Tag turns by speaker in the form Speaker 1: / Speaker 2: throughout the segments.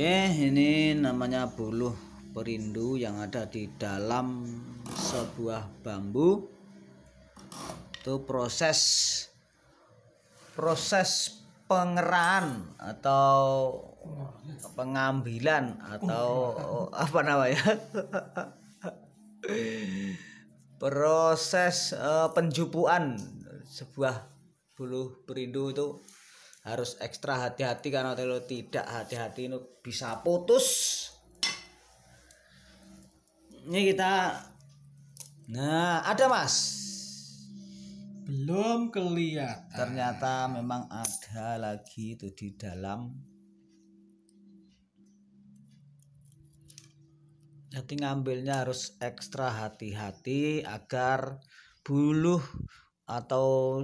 Speaker 1: Oke, ini namanya buluh perindu yang ada di dalam sebuah bambu. Itu proses proses pengeraan atau pengambilan atau apa namanya? proses uh, penjupuan sebuah buluh perindu itu harus ekstra hati-hati karena kalau tidak hati-hati itu bisa putus ini kita nah ada mas belum kelihatan ternyata memang ada lagi itu di dalam jadi ngambilnya harus ekstra hati-hati agar buluh atau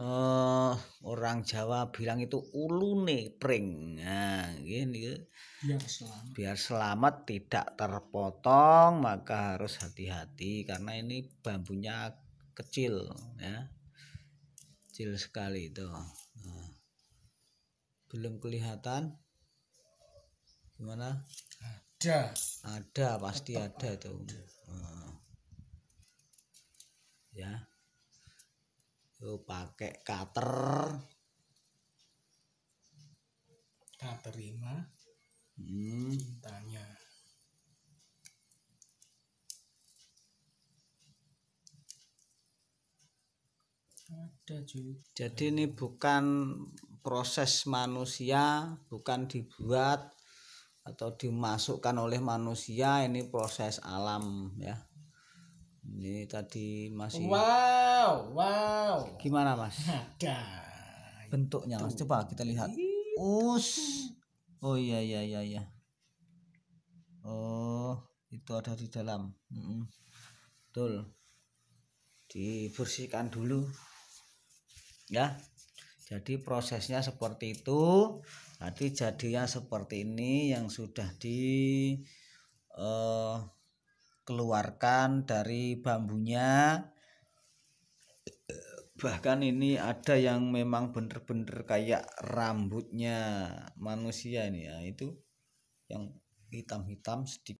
Speaker 1: uh, orang Jawa bilang itu ulune pring. Nah, gini biar selamat. biar selamat tidak terpotong maka harus hati-hati karena ini bambunya kecil ya. Kecil sekali itu. Nah. Belum kelihatan. Gimana? Ada. Ada pasti Tetap ada, ada tuh. Nah. ya. Ya lu pakai cutter. Tak terima hmm. cintanya. Ada juga. Jadi ini bukan proses manusia, bukan dibuat atau dimasukkan oleh manusia, ini proses alam ya. Ini tadi masih Wow. Gimana Mas? Ada. Bentuknya Mas coba kita lihat. Us. Oh iya iya iya iya. Oh, itu ada di dalam. Mm Betul. Dibersihkan dulu. Ya. Jadi prosesnya seperti itu. tadi jadinya seperti ini yang sudah di eh, keluarkan dari bambunya bahkan ini ada yang memang bener-bener kayak rambutnya manusia ini ya itu yang hitam-hitam sedikit